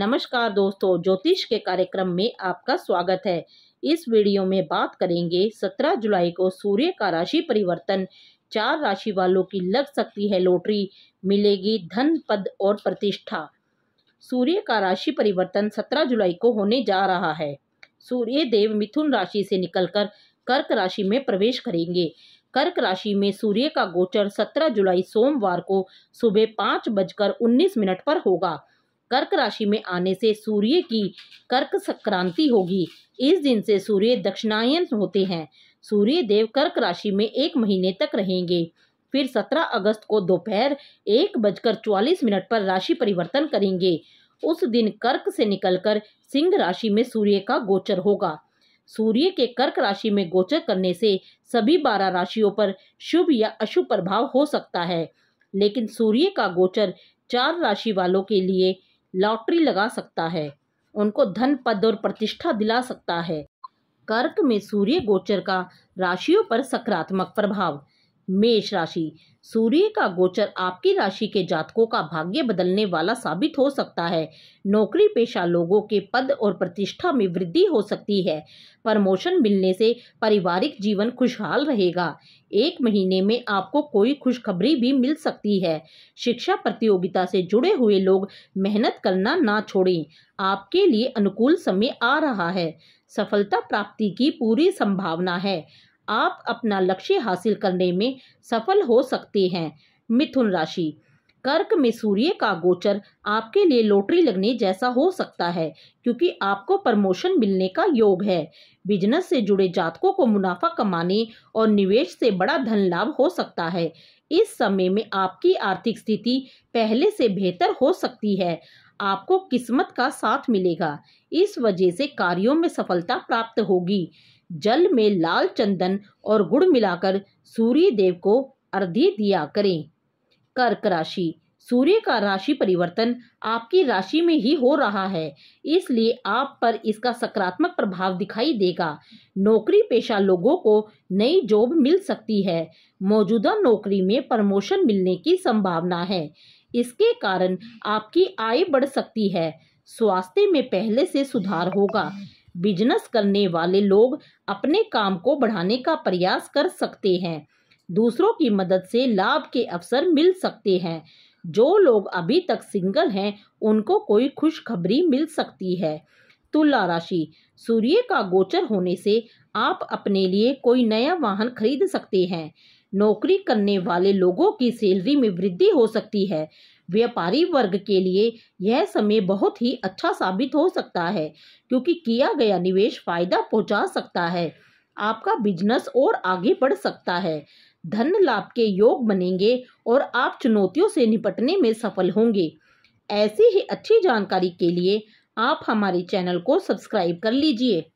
नमस्कार दोस्तों ज्योतिष के कार्यक्रम में आपका स्वागत है इस वीडियो में बात करेंगे 17 जुलाई को सूर्य का राशि परिवर्तन चार राशि वालों की लग सकती है लोटरी मिलेगी धन पद और प्रतिष्ठा सूर्य का राशि परिवर्तन 17 जुलाई को होने जा रहा है सूर्य देव मिथुन राशि से निकलकर कर्क राशि में प्रवेश करेंगे कर्क राशि में सूर्य का गोचर 17 जुलाई सोमवार को सुबह पाँच बजकर उन्नीस मिनट पर होगा कर्क राशि में आने से सूर्य की कर्क संक्रांति होगी इस दिन से सूर्य दक्षिणायन होते हैं सूर्य देव कर्क राशि में एक महीने तक रहेंगे फिर 17 अगस्त को दोपहर एक बजकर चौवालीस मिनट पर राशि परिवर्तन करेंगे उस दिन कर्क से निकलकर सिंह राशि में सूर्य का गोचर होगा सूर्य के कर्क राशि में गोचर करने से सभी बारह राशियों पर शुभ या अशुभ प्रभाव हो सकता है लेकिन सूर्य का गोचर चार राशि वालों के लिए लॉटरी लगा सकता है उनको धन पद और प्रतिष्ठा दिला सकता है कर्क में सूर्य गोचर का राशियों पर सकारात्मक प्रभाव मेष राशि सूर्य का गोचर आपकी राशि के जातकों का भाग्य बदलने वाला साबित हो सकता है नौकरी पेशा लोगों के पद और प्रतिष्ठा में वृद्धि हो सकती है प्रमोशन मिलने से पारिवारिक जीवन खुशहाल रहेगा एक महीने में आपको कोई खुशखबरी भी मिल सकती है शिक्षा प्रतियोगिता से जुड़े हुए लोग मेहनत करना ना छोड़ें आपके लिए अनुकूल समय आ रहा है सफलता प्राप्ति की पूरी संभावना है आप अपना लक्ष्य हासिल करने में सफल हो सकते हैं मिथुन राशि कर्क में सूर्य का गोचर आपके लिए लॉटरी लगने जैसा हो सकता है क्योंकि आपको प्रमोशन मिलने का योग है बिजनेस से जुड़े जातकों को मुनाफा कमाने और निवेश से बड़ा धन लाभ हो सकता है इस समय में आपकी आर्थिक स्थिति पहले से बेहतर हो सकती है आपको किस्मत का साथ मिलेगा इस वजह से कार्यों में सफलता प्राप्त होगी जल में लाल चंदन और गुड़ मिलाकर सूर्य देव को अर्धी दिया करें कर्क राशि सूर्य का राशि परिवर्तन आपकी राशि में ही हो रहा है इसलिए आप पर इसका सकारात्मक प्रभाव दिखाई देगा नौकरी पेशा लोगों को नई जॉब मिल सकती है मौजूदा नौकरी में प्रमोशन मिलने की संभावना है इसके कारण आपकी आय बढ़ सकती है स्वास्थ्य में पहले से सुधार होगा बिजनेस करने वाले लोग अपने काम को बढ़ाने का प्रयास कर सकते हैं दूसरों की मदद से लाभ के अवसर मिल सकते हैं जो लोग अभी तक सिंगल हैं उनको कोई खुशखबरी मिल सकती है तुला राशि सूर्य का गोचर होने से आप अपने लिए कोई नया वाहन खरीद सकते हैं नौकरी करने वाले लोगों की सैलरी में वृद्धि हो सकती है व्यापारी वर्ग के लिए यह समय बहुत ही अच्छा साबित हो सकता है क्योंकि किया गया निवेश फायदा पहुंचा सकता है आपका बिजनेस और आगे बढ़ सकता है धन लाभ के योग बनेंगे और आप चुनौतियों से निपटने में सफल होंगे ऐसी ही अच्छी जानकारी के लिए आप हमारे चैनल को सब्सक्राइब कर लीजिए